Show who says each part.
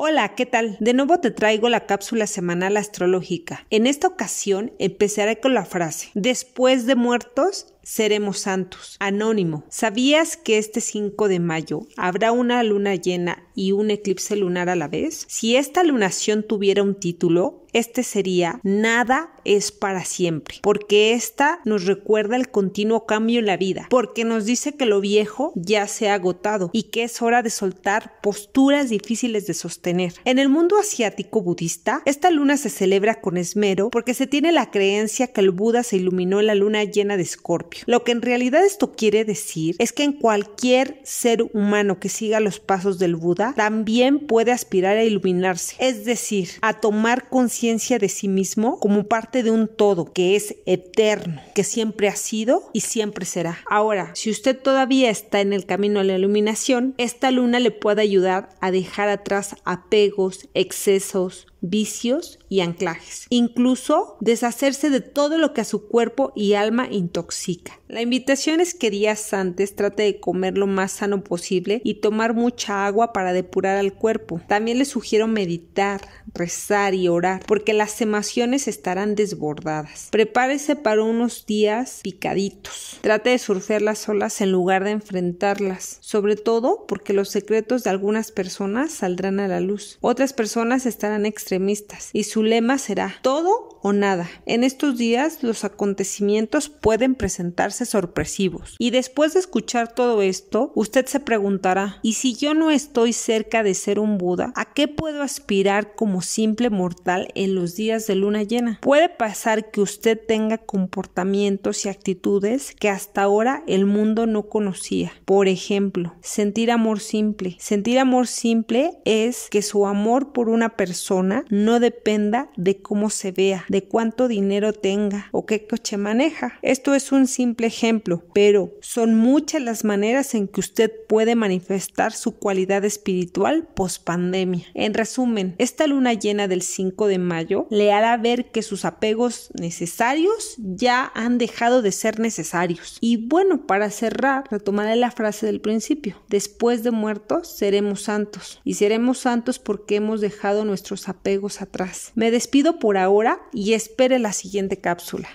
Speaker 1: Hola, ¿qué tal? De nuevo te traigo la cápsula semanal astrológica. En esta ocasión empezaré con la frase, después de muertos seremos santos. Anónimo. ¿Sabías que este 5 de mayo habrá una luna llena y un eclipse lunar a la vez? Si esta lunación tuviera un título, este sería Nada es para siempre, porque esta nos recuerda el continuo cambio en la vida, porque nos dice que lo viejo ya se ha agotado y que es hora de soltar posturas difíciles de sostener. En el mundo asiático budista, esta luna se celebra con esmero porque se tiene la creencia que el Buda se iluminó en la luna llena de escorpio lo que en realidad esto quiere decir es que en cualquier ser humano que siga los pasos del Buda también puede aspirar a iluminarse, es decir, a tomar conciencia de sí mismo como parte de un todo que es eterno, que siempre ha sido y siempre será. Ahora, si usted todavía está en el camino a la iluminación, esta luna le puede ayudar a dejar atrás apegos, excesos, vicios y anclajes, incluso deshacerse de todo lo que a su cuerpo y alma intoxica. La invitación es que días antes trate de comer lo más sano posible y tomar mucha agua para depurar al cuerpo. También le sugiero meditar, rezar y orar, porque las emociones estarán desbordadas. Prepárese para unos días picaditos. Trate de surfear las olas en lugar de enfrentarlas, sobre todo porque los secretos de algunas personas saldrán a la luz. Otras personas estarán extrañas y su lema será todo o nada. En estos días los acontecimientos pueden presentarse sorpresivos y después de escuchar todo esto, usted se preguntará, ¿y si yo no estoy cerca de ser un Buda, a qué puedo aspirar como simple mortal en los días de luna llena? Puede pasar que usted tenga comportamientos y actitudes que hasta ahora el mundo no conocía. Por ejemplo, sentir amor simple. Sentir amor simple es que su amor por una persona no dependa de cómo se vea, de cuánto dinero tenga o qué coche maneja. Esto es un simple ejemplo, pero son muchas las maneras en que usted puede manifestar su cualidad espiritual post pandemia. En resumen, esta luna llena del 5 de mayo le hará ver que sus apegos necesarios ya han dejado de ser necesarios. Y bueno, para cerrar, retomaré la frase del principio. Después de muertos seremos santos y seremos santos porque hemos dejado nuestros apegos atrás. Me despido por ahora y espere la siguiente cápsula.